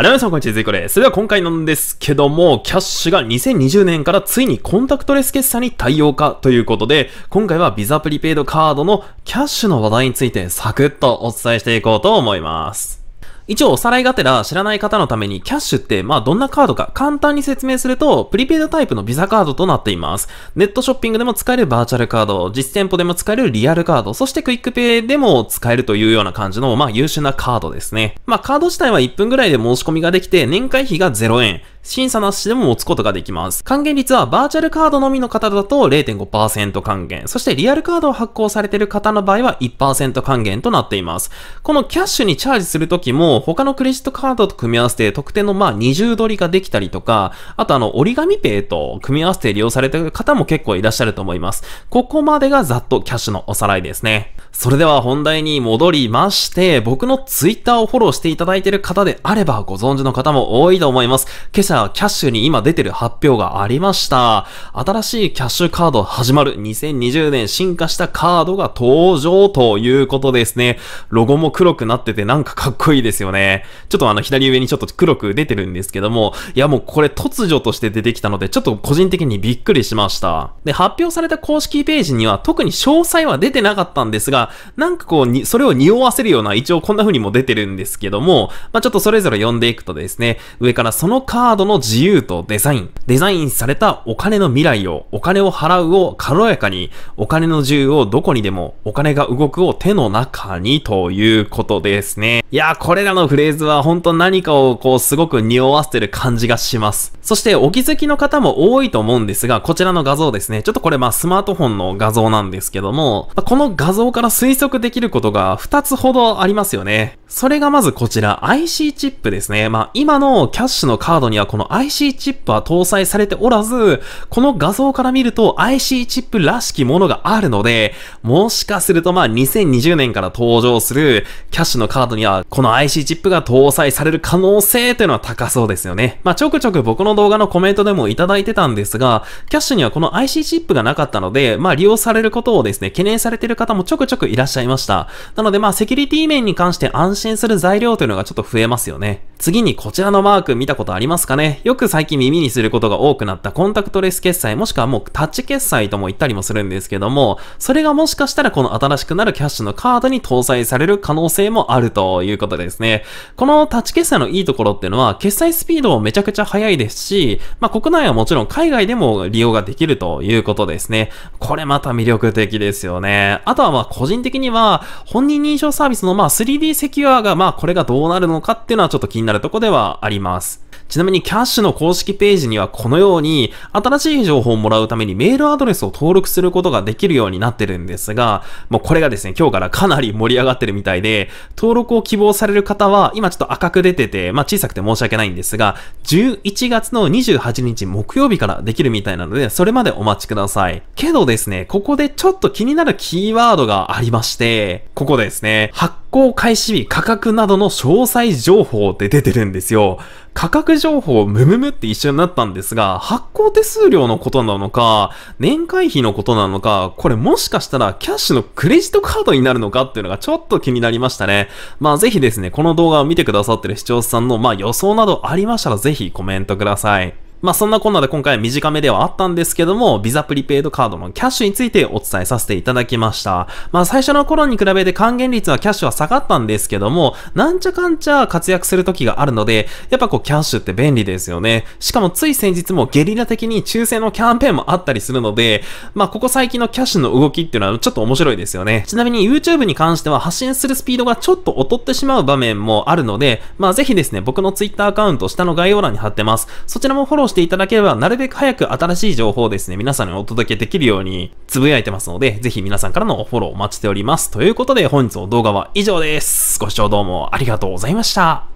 あざいます。こんにちは、ずいこです。それでは今回なんですけども、キャッシュが2020年からついにコンタクトレス決済に対応かということで、今回はビザプリペイドカードのキャッシュの話題についてサクッとお伝えしていこうと思います。一応おさらいがてら知らない方のためにキャッシュってまあどんなカードか簡単に説明するとプリペイドタイプのビザカードとなっています。ネットショッピングでも使えるバーチャルカード、実店舗でも使えるリアルカード、そしてクイックペイでも使えるというような感じのまあ優秀なカードですね。まあカード自体は1分ぐらいで申し込みができて年会費が0円。審査なしでも持つことができます。還元率はバーチャルカードのみの方だと0.5%還元、そしてリアルカードを発行されている方の場合は1%還元となっています。このキャッシュにチャージするときも、他のクレジットカードと組み合わせて特典のまあ20ドりができたりとか、あとあの折り紙ペイと組み合わせて利用されている方も結構いらっしゃると思います。ここまでがざっとキャッシュのおさらいですね。それでは本題に戻りまして、僕のツイッターをフォローしていただいている方であればご存知の方も多いと思います。決社キャッシュに今出てる発表がありました。新しいキャッシュカード始まる2020年進化したカードが登場ということですね。ロゴも黒くなっててなんかかっこいいですよね。ちょっとあの左上にちょっと黒く出てるんですけども、いやもうこれ突如として出てきたのでちょっと個人的にびっくりしました。で、発表された公式ページには特に詳細は出てなかったんですが、なんかこうに、それを匂わせるような一応こんな風にも出てるんですけども、まあ、ちょっとそれぞれ読んでいくとですね、上からそのカードどの自由とデザイン、デザインされたお金の未来を、お金を払うを軽やかに、お金の自由をどこにでも、お金が動くを手の中にということですね。いやー、これらのフレーズは本当何かをこうすごく匂わせてる感じがします。そしてお気づきの方も多いと思うんですが、こちらの画像ですね。ちょっとこれまあスマートフォンの画像なんですけども、この画像から推測できることが2つほどありますよね。それがまずこちら IC チップですね。まあ今のキャッシュのカードにはこの IC チップは搭載されておらず、この画像から見ると IC チップらしきものがあるので、もしかするとまあ2020年から登場するキャッシュのカードにはこの IC チップが搭載される可能性というのは高そうですよね。まあちょくちょく僕の動画のコメントでもいただいてたんですが、キャッシュにはこの IC チップがなかったので、まあ利用されることをですね、懸念されている方もちょくちょくいらっしゃいました。なのでまあセキュリティ面に関して安心する材料というのがちょっと増えますよね。次にこちらのマーク見たことありますかねね、よく最近耳にすることが多くなったコンタクトレス決済もしくはもうタッチ決済とも言ったりもするんですけども、それがもしかしたらこの新しくなるキャッシュのカードに搭載される可能性もあるということですね。このタッチ決済のいいところっていうのは、決済スピードもめちゃくちゃ速いですし、まあ国内はもちろん海外でも利用ができるということですね。これまた魅力的ですよね。あとはまあ個人的には、本人認証サービスのまあ 3D セキュアがまあこれがどうなるのかっていうのはちょっと気になるとこではあります。ちなみにキャッシュの公式ページにはこのように新しい情報をもらうためにメールアドレスを登録することができるようになってるんですが、もうこれがですね、今日からかなり盛り上がってるみたいで、登録を希望される方は今ちょっと赤く出てて、まあ小さくて申し訳ないんですが、11月の28日木曜日からできるみたいなので、それまでお待ちください。けどですね、ここでちょっと気になるキーワードがありまして、ここですね、行開始日、価格などの詳細情報って出てるんですよ。価格情報、ムムムって一緒になったんですが、発行手数料のことなのか、年会費のことなのか、これもしかしたらキャッシュのクレジットカードになるのかっていうのがちょっと気になりましたね。まあぜひですね、この動画を見てくださってる視聴者さんの、まあ予想などありましたらぜひコメントください。まあそんなこんなで今回短めではあったんですけども、ビザプリペイドカードのキャッシュについてお伝えさせていただきました。まあ最初の頃に比べて還元率はキャッシュは下がったんですけども、なんちゃかんちゃ活躍する時があるので、やっぱこうキャッシュって便利ですよね。しかもつい先日もゲリラ的に抽選のキャンペーンもあったりするので、まあここ最近のキャッシュの動きっていうのはちょっと面白いですよね。ちなみに YouTube に関しては発信するスピードがちょっと劣ってしまう場面もあるので、まあぜひですね、僕の Twitter アカウント下の概要欄に貼ってます。そちらもフォローしていただければ、なるべく早く新しい情報をですね、皆さんにお届けできるようにつぶやいてますので、ぜひ皆さんからのフォローお待ちしております。ということで、本日の動画は以上です。ご視聴どうもありがとうございました。